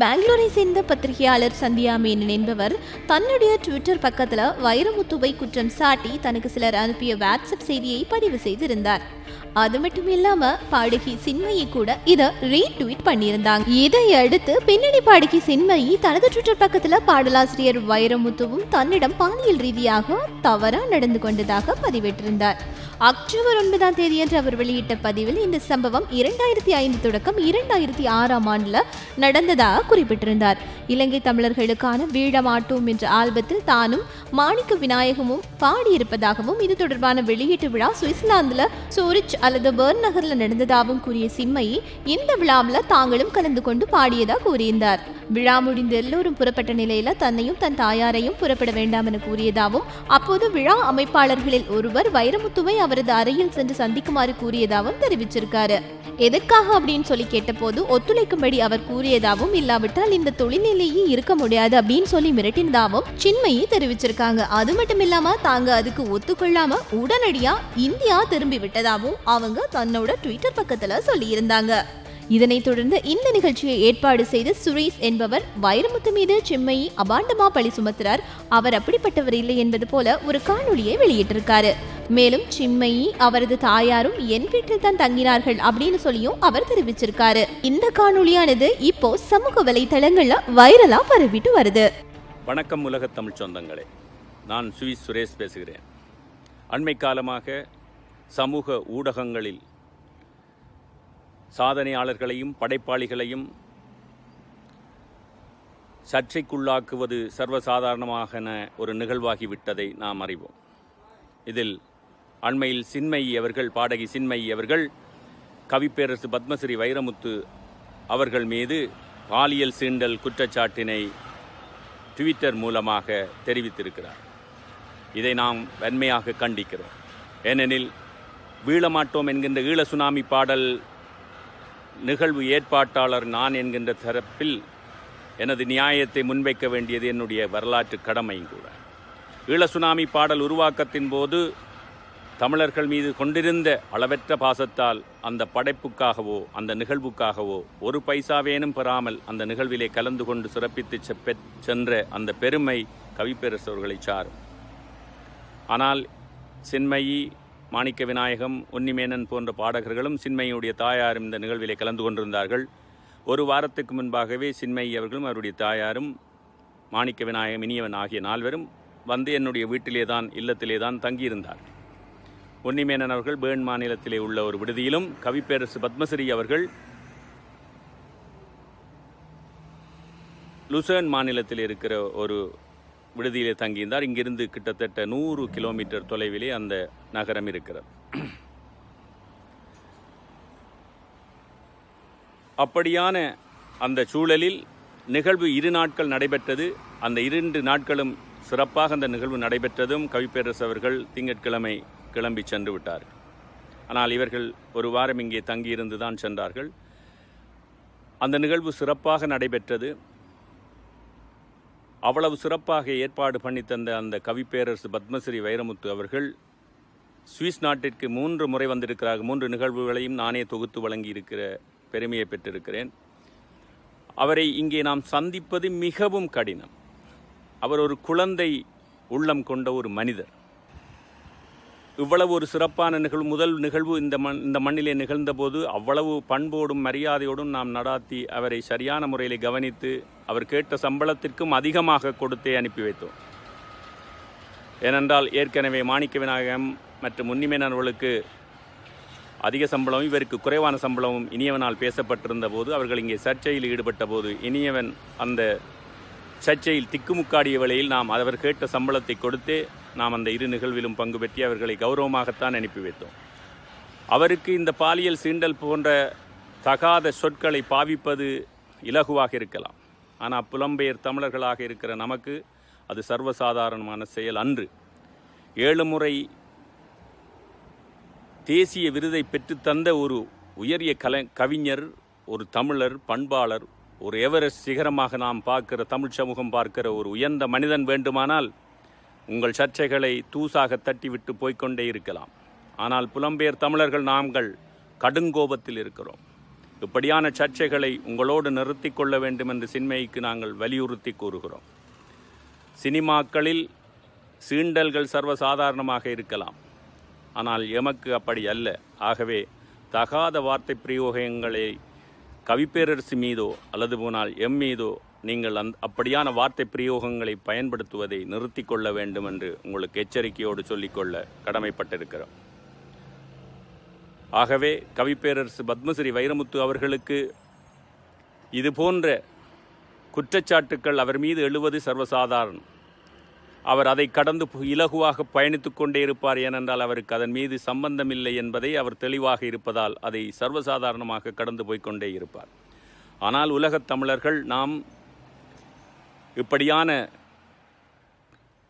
பெங்களூரை சேர்ந்த பத்திரிகையாளர் சந்தியா மேனன் என்பவர் தன்னுடைய ட்விட்டர் பக்கத்தில் வைரமுத்துவை குற்றம் சாட்டி தனக்கு சிலர் அனுப்பிய வாட்ஸ்அப் செய்தியை பதிவு செய்திருந்தார் அது மட்டும் இல்லாம பாடகி சின்மையை கூட இதை ரீட்வீட் பண்ணியிருந்தாங்க இதை அடுத்து பின்னணி பாடகி சின்மையை தனது ட்விட்டர் பக்கத்துல பாடலாசிரியர் வைரமுத்துவும் தன்னிடம் பாலியல் ரீதியாக தவறா நடந்து கொண்டதாக பதிவிட்டிருந்தார் அக்டோபர் ஒன்பதாம் தேதி என்று அவர் வெளியிட்ட பதிவில் இந்த சம்பவம் இரண்டாயிரத்தி ஐந்து தொடக்கம் இரண்டாயிரத்தி ஆறாம் ஆண்டுல நடந்ததாக குறிப்பிட்டிருந்தார் இலங்கை தமிழர்களுக்கான வீழமாட்டோம் என்ற ஆல்பத்தில் தானும் மாணிக்க விநாயகமும் பாடியிருப்பதாகவும் இது தொடர்பான வெளியீட்டு விழா சுவிட்சர்லாந்துல சூரிச் அல்லது பேர்ன் நகர்ல நடந்ததாகவும் கூறிய சிம்மை இந்த விழாவில் தாங்களும் கலந்து கொண்டு பாடியதாக கூறியிருந்தார் விழா முடிந்து எல்லோரும் புறப்பட்ட நிலையில தன்னையும் தன் தாயாரையும் புறப்பட வேண்டாம் என கூறியதாகவும் அப்போது விழா அமைப்பாளர்களில் ஒருவர் வைரமுத்துவை அவரது அறையில் சென்று சந்திக்குமாறு கூறியதாகவும் தெரிவிச்சிருக்காரு எதற்காக அப்படின்னு சொல்லி கேட்டபோது ஒத்துழைக்கும்படி அவர் கூறியதாகவும் இல்லாவிட்டால் இந்த தொழில்நிலையே இருக்க முடியாது அப்படின்னு சொல்லி மிரட்டினதாகவும் சின்மையை தெரிவிச்சிருக்காங்க அது மட்டும் இல்லாம தாங்க அதுக்கு ஒத்துக்கொள்ளாம உடனடியா இந்தியா திரும்பி விட்டதாகவும் அவங்க தன்னோட ட்விட்டர் பக்கத்துல சொல்லியிருந்தாங்க இதனைத் தொடர்ந்து இந்த நிகழ்ச்சியை ஏற்பாடு செய்த சுரேஷ் என்பவர் வைரமுத்து மீது சிம்மையை அபாண்டமா பழி சுமத்துறார் அவர் அப்படிப்பட்டவர் இல்லை என்பது போல ஒரு காணொலியை வெளியிட்டிருக்காரு மேலும் சின்மயி அவரது தாயாரும் என் வீட்டில் தான் தங்கினார்கள் அப்படின்னு சொல்லியும் அவர் தெரிவிச்சிருக்காரு இந்த காணொலியானது இப்போ சமூக வலைதளங்கள்ல வைரலா பரவிட்டு வருது வணக்கம் உலக தமிழ் சொந்தங்களே நான் சுவி சுரேஷ் பேசுகிறேன் அண்மை காலமாக சமூக ஊடகங்களில் சாதனையாளர்களையும் படைப்பாளிகளையும் சர்ச்சைக்குள்ளாக்குவது சர்வசாதாரணமாக ஒரு நிகழ்வாகிவிட்டதை நாம் அறிவோம் இதில் அண்மையில் சின்மை அவர்கள் பாடகி சின்மை அவர்கள் கவிப்பேரரசு பத்மஸ்ரீ வைரமுத்து அவர்கள் மீது பாலியல் சீண்டல் குற்றச்சாட்டினை ட்விட்டர் மூலமாக தெரிவித்திருக்கிறார் இதை நாம் வன்மையாக கண்டிக்கிறோம் ஏனெனில் வீழமாட்டோம் என்கின்ற ஈழ சுனாமி பாடல் நிகழ்வு ஏற்பாட்டாளர் நான் என்கின்ற தரப்பில் எனது நியாயத்தை முன்வைக்க வேண்டியது என்னுடைய வரலாற்று கடமையும் கூட ஈழ சுனாமி பாடல் உருவாக்கத்தின் போது தமிழர்கள் மீது கொண்டிருந்த அளவற்ற பாசத்தால் அந்த படைப்புக்காகவோ அந்த நிகழ்வுக்காகவோ ஒரு பைசாவேனும் பெறாமல் அந்த நிகழ்விலே கலந்து கொண்டு சிறப்பித்து சென்ற அந்த பெருமை கவிப்பேரசவர்களை சாரும் ஆனால் சின்மயி மாணிக்க விநாயகம் உன்னிமேனன் போன்ற பாடகர்களும் சின்மையுடைய தாயாரும் இந்த நிகழ்விலே கலந்து கொண்டிருந்தார்கள் ஒரு வாரத்துக்கு முன்பாகவே சின்மயி அவர்களும் அவருடைய தாயாரும் மாணிக்க விநாயகம் இனியவன் ஆகிய நால்வரும் வந்து என்னுடைய வீட்டிலே தான் இல்லத்திலே தான் தங்கியிருந்தார்கள் பொன்னிமேனன் அவர்கள் பேர்ன் மாநிலத்திலே உள்ள ஒரு விடுதியிலும் கவிப்பேரசு பத்மஸ்ரீ அவர்கள் லுசேன் மாநிலத்தில் இருக்கிற ஒரு விடுதியிலே தங்கியிருந்தார் இங்கிருந்து கிட்டத்தட்ட நூறு கிலோமீட்டர் தொலைவிலே அந்த நகரம் இருக்கிறது அப்படியான அந்த சூழலில் நிகழ்வு இரு நாட்கள் நடைபெற்றது அந்த இரண்டு நாட்களும் சிறப்பாக அந்த நிகழ்வு நடைபெற்றதும் கவிப்பேரசு அவர்கள் திங்கட்கிழமை கிளம்பி சென்று விட்டார் ஆனால் இவர்கள் ஒரு வாரம் இங்கே தங்கியிருந்து தான் சென்றார்கள் அந்த நிகழ்வு சிறப்பாக நடைபெற்றது அவ்வளவு சிறப்பாக ஏற்பாடு பண்ணி தந்த அந்த கவிப்பேரரசு பத்மஸ்ரீ வைரமுத்து அவர்கள் சுவிஸ் நாட்டிற்கு மூன்று முறை வந்திருக்கிறார்கள் மூன்று நிகழ்வுகளையும் நானே தொகுத்து வழங்கியிருக்கிற பெருமையை பெற்றிருக்கிறேன் அவரை இங்கே நாம் சந்திப்பது மிகவும் கடினம் அவர் ஒரு குழந்தை உள்ளம் கொண்ட ஒரு மனிதர் இவ்வளவு ஒரு சிறப்பான நிகழ்வு முதல் நிகழ்வு இந்த மண் இந்த மண்ணிலே நிகழ்ந்தபோது அவ்வளவு பண்போடும் மரியாதையோடும் நாம் நடாத்தி அவரை சரியான முறையில் கவனித்து அவர் கேட்ட சம்பளத்திற்கும் அதிகமாக கொடுத்தே அனுப்பி வைத்தோம் ஏனென்றால் ஏற்கனவே மாணிக்க விநாயகம் மற்றும் உன்னிமேன் அதிக சம்பளமும் இவருக்கு குறைவான சம்பளமும் இனியவனால் பேசப்பட்டிருந்த போது அவர்கள் இங்கே சர்ச்சையில் ஈடுபட்ட போது இனியவன் அந்த சர்ச்சையில் திக்குமுக்காடிய வழியில் நாம் அவர் கேட்ட சம்பளத்தை கொடுத்தே நாம் அந்த இரு நிகழ்விலும் பங்கு பெற்றி அவர்களை கௌரவமாகத்தான் அனுப்பி வைத்தோம் அவருக்கு இந்த பாலியல் சீண்டல் போன்ற தகாத சொற்களை பாவிப்பது இலகுவாக இருக்கலாம் ஆனால் புலம்பெயர் தமிழர்களாக இருக்கிற நமக்கு அது சர்வசாதாரணமான செயல் அன்று ஏழு முறை தேசிய விருதை பெற்றுத்தந்த ஒரு உயரிய கல கவிஞர் ஒரு தமிழர் பண்பாளர் ஒரு எவரெஸ்ட் சிகரமாக நாம் பார்க்கிற தமிழ் சமூகம் பார்க்கிற ஒரு உயர்ந்த மனிதன் வேண்டுமானால் உங்கள் சர்ச்சைகளை தூசாக தட்டிவிட்டு போய்கொண்டே இருக்கலாம் ஆனால் புலம்பெயர் தமிழர்கள் நாங்கள் கடுங்கோபத்தில் இருக்கிறோம் இப்படியான சர்ச்சைகளை உங்களோடு நிறுத்தி கொள்ள வேண்டும் என்று சின்மைக்கு நாங்கள் வலியுறுத்தி கூறுகிறோம் சினிமாக்களில் சீண்டல்கள் சர்வசாதாரணமாக இருக்கலாம் ஆனால் எமக்கு அப்படி அல்ல ஆகவே தகாத வார்த்தை பிரயோகங்களை கவிப்பேரரசு மீதோ அல்லது போனால் எம் மீதோ நீங்கள் அந் அப்படியான வார்த்தை பிரயோகங்களை பயன்படுத்துவதை நிறுத்தி கொள்ள வேண்டும் என்று உங்களுக்கு எச்சரிக்கையோடு சொல்லிக்கொள்ள கடமைப்பட்டிருக்கிறோம் ஆகவே கவிப்பேரரசு பத்மஸ்ரீ வைரமுத்து அவர்களுக்கு இது போன்ற குற்றச்சாட்டுக்கள் அவர் மீது எழுவது சர்வசாதாரணம் அவர் அதை கடந்து இலகுவாக பயணித்து கொண்டே இருப்பார் ஏனென்றால் அவருக்கு அதன் மீது சம்பந்தமில்லை என்பதை அவர் தெளிவாக இருப்பதால் அதை சர்வசாதாரணமாக கடந்து போய்கொண்டே இருப்பார் ஆனால் உலகத் தமிழர்கள் நாம் இப்படியான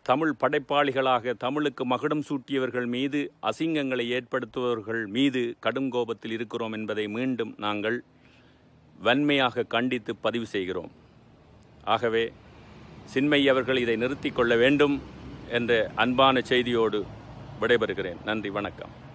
தமிழ் படைப்பாளிகளாக தமிழுக்கு மகுடம் சூட்டியவர்கள் மீது அசிங்கங்களை ஏற்படுத்துபவர்கள் மீது கடும் கோபத்தில் இருக்கிறோம் என்பதை மீண்டும் நாங்கள் வன்மையாக கண்டித்து பதிவு செய்கிறோம் ஆகவே சின்மை அவர்கள் இதை நிறுத்திக் கொள்ள வேண்டும் என்ற அன்பான செய்தியோடு விடைபெறுகிறேன் நன்றி வணக்கம்